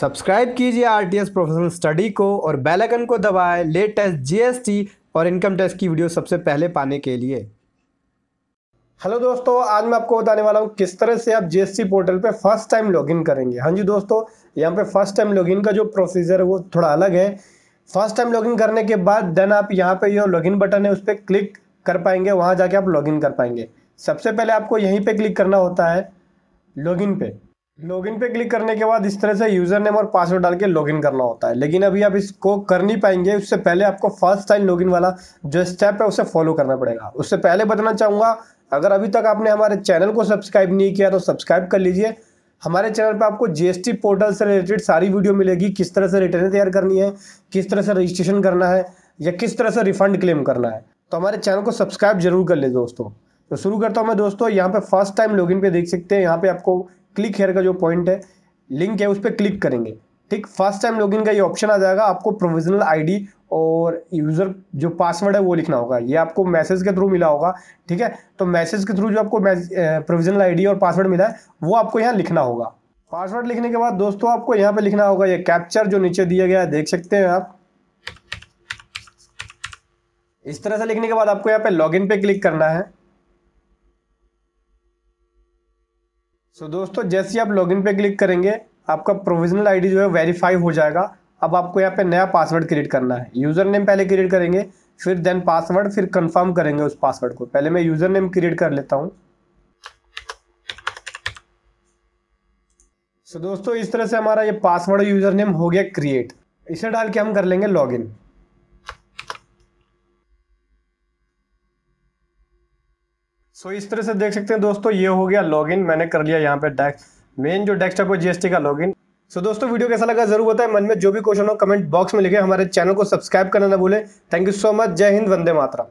subscribe कीजिए RTS professional study को और बेल आइकन को दबाएं लेटेस्ट जीएसटी और इनकम टैक्स की वीडियो सबसे पहले पाने के लिए हेलो दोस्तों आज मैं आपको बताने वाला हूँ किस तरह से आप जीएसटी पोर्टल पे फर्स्ट टाइम लॉगिन करेंगे हाँ जी दोस्तों यहाँ पे फर्स्ट टाइम लॉगिन का जो प्रोसीजर है वो थोड़ा अलग है फर्स्ट टाइम लॉगिन करने के बाद देन आप यहाँ पे जो लॉगिन बटन है उस पर क्लिक कर पाएंगे वहाँ जाके आप लॉगिन कर पाएंगे सबसे पहले आपको यहीं पर क्लिक करना होता है लॉगिन पे लॉगिन पे क्लिक करने के बाद इस तरह से यूज़र नेम और पासवर्ड डाल के लॉगिन करना होता है लेकिन अभी आप इसको कर नहीं पाएंगे उससे पहले आपको फर्स्ट टाइम लॉगिन वाला जो स्टेप है उसे फॉलो करना पड़ेगा उससे पहले बताना चाहूँगा अगर अभी तक आपने हमारे चैनल को सब्सक्राइब नहीं किया तो सब्सक्राइब कर लीजिए हमारे चैनल पर आपको जीएसटी पोर्टल से रिलेटेड सारी वीडियो मिलेगी किस तरह से रिटर्न तैयार करनी है किस तरह से रजिस्ट्रेशन करना है या किस तरह से रिफंड क्लेम करना है तो हमारे चैनल को सब्सक्राइब जरूर कर ले दोस्तों तो शुरू करता हूँ मैं दोस्तों यहाँ पे फर्स्ट टाइम लॉगिन पे देख सकते हैं यहाँ पे आपको क्लिक हेयर का जो पॉइंट है लिंक है उस पर क्लिक करेंगे ठीक फर्स्ट टाइम लॉगिन का ये ऑप्शन आ जाएगा आपको प्रोविजनल आईडी और यूज़र जो पासवर्ड है वो लिखना होगा ये आपको मैसेज के थ्रू मिला होगा ठीक है तो मैसेज के थ्रू जो आपको प्रोविजनल आईडी और पासवर्ड मिला है वो आपको यहाँ लिखना होगा पासवर्ड लिखने के बाद दोस्तों आपको यहाँ पे लिखना होगा ये कैप्चर जो नीचे दिया गया है देख सकते हैं आप इस तरह से लिखने के बाद आपको यहाँ पे लॉगिन पे क्लिक करना है सो so, दोस्तों जैसे ही आप लॉगिन पे क्लिक करेंगे आपका प्रोविजनल आईडी जो है वेरीफाई हो जाएगा अब आपको यहाँ पे नया पासवर्ड क्रिएट करना है यूज़र नेम पहले क्रिएट करेंगे फिर देन पासवर्ड फिर कंफर्म करेंगे उस पासवर्ड को पहले मैं यूज़र नेम क्रिएट कर लेता हूँ सो so, दोस्तों इस तरह से हमारा ये पासवर्ड यूज़र नेम हो गया क्रिएट इसे डाल के हम कर लेंगे लॉग सो so, इस तरह से देख सकते हैं दोस्तों ये हो गया लॉगिन मैंने कर लिया यहाँ पे डेस्क मेन जो डेस्कटॉप है जीएसटी का लॉगिन सो so, दोस्तों वीडियो कैसा लगा जरूर बताएं मन में जो भी क्वेश्चन हो कमेंट बॉक्स में लिखे हमारे चैनल को सब्सक्राइब करना ना भूलें थैंक यू सो मच जय हिंद वंदे मातरा